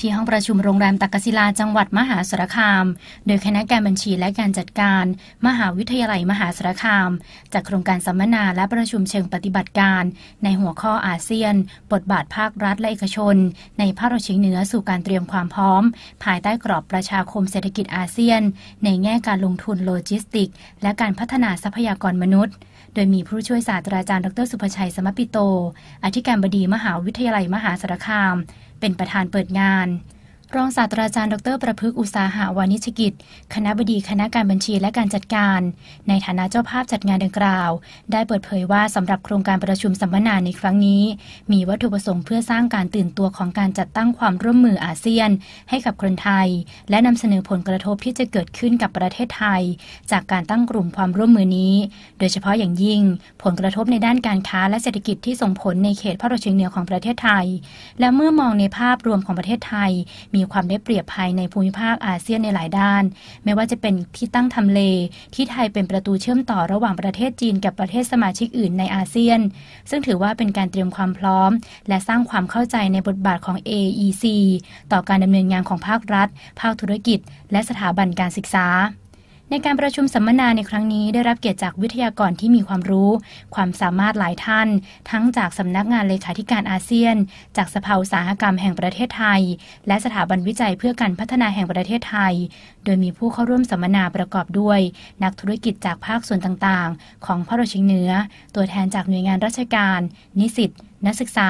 ที่ห้องประชุมโรงแรมตักกศิลาจังหวัดมหาสารคาม โดยคณะการบัญชีและการจัดการ มหาวิทยาลัยมหาสารคาม จากโครงการสัมมนาและประชุมเชิงปฏิบัติการ ในหัวข้ออาเซียนบทบาทภาครัฐและเอกชน ในภาคเฉียงเหนือสู่การเตรียมความพร้อม ภายใต้กรอบประชาคมเศรษฐกิจอาเซียน ในแง่การลงทุนโลจิสติกและการพัฒนาทรัพยากรมนุษย์ โดยมีผู้ช่วยศาสตราจารย์ดรสุภชัยสมปิโต อธิการบดีมหาวิทยาลัยมหาสารคามเป็นประธานเปิดงานรองศาสตราจารย์ดรประพฤกษ์อุตสาหาวานิชกิจ คณะบดีคณะการบัญชีและการจัดการ ในฐานะเจ้าภาพจัดงานดังกล่าว ได้เปิดเผยว่าสำหรับโครงการประชุมสัมมนาในครั้งนี้ มีวัตถุประสงค์เพื่อสร้างการตื่นตัวของการจัดตั้งความร่วมมืออาเซียน ให้กับคนไทย และนำเสนอผลกระทบที่จะเกิดขึ้นกับประเทศไทย จากการตั้งกลุ่มความร่วมมือนี้ โดยเฉพาะอย่างยิ่งผลกระทบในด้านการค้า และเศรษฐกิจที่ส่งผลในเขตภาคตะวันอกเฉียงเหนือของประเทศไทย และเมื่อมองในภาพรวมของประเทศไทยมีความได้เปรียบภายในภูมิภาคอาเซียนในหลายด้าน ไม่ว่าจะเป็นที่ตั้งทำเล ที่ไทยเป็นประตูเชื่อมต่อระหว่างประเทศจีนกับประเทศสมาชิกอื่นในอาเซียน ซึ่งถือว่าเป็นการเตรียมความพร้อม และสร้างความเข้าใจในบทบาทของ AEC ต่อการดำเนินงานของภาครัฐ ภาคธุรกิจ และสถาบันการศึกษาในการประชุมสัมมนาในครั้งนี้ได้รับเกียรติจากวิทยากรที่มีความรู้ ความสามารถหลายท่าน ทั้งจากสำนักงานเลขาธิการอาเซียน จากสภาอุตสาหกรรมแห่งประเทศไทย และสถาบันวิจัยเพื่อการพัฒนาแห่งประเทศไทย โดยมีผู้เข้าร่วมสัมมนาประกอบด้วย นักธุรกิจจากภาคส่วนต่างๆ ของพระราชิงเหนือตัวแทนจากหน่วยงานราชการ นิสิตนักศึกษา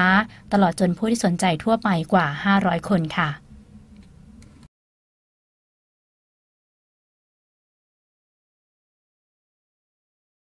ตลอดจนผู้ที่สนใจทั่วไปกว่า 500 คนค่ะ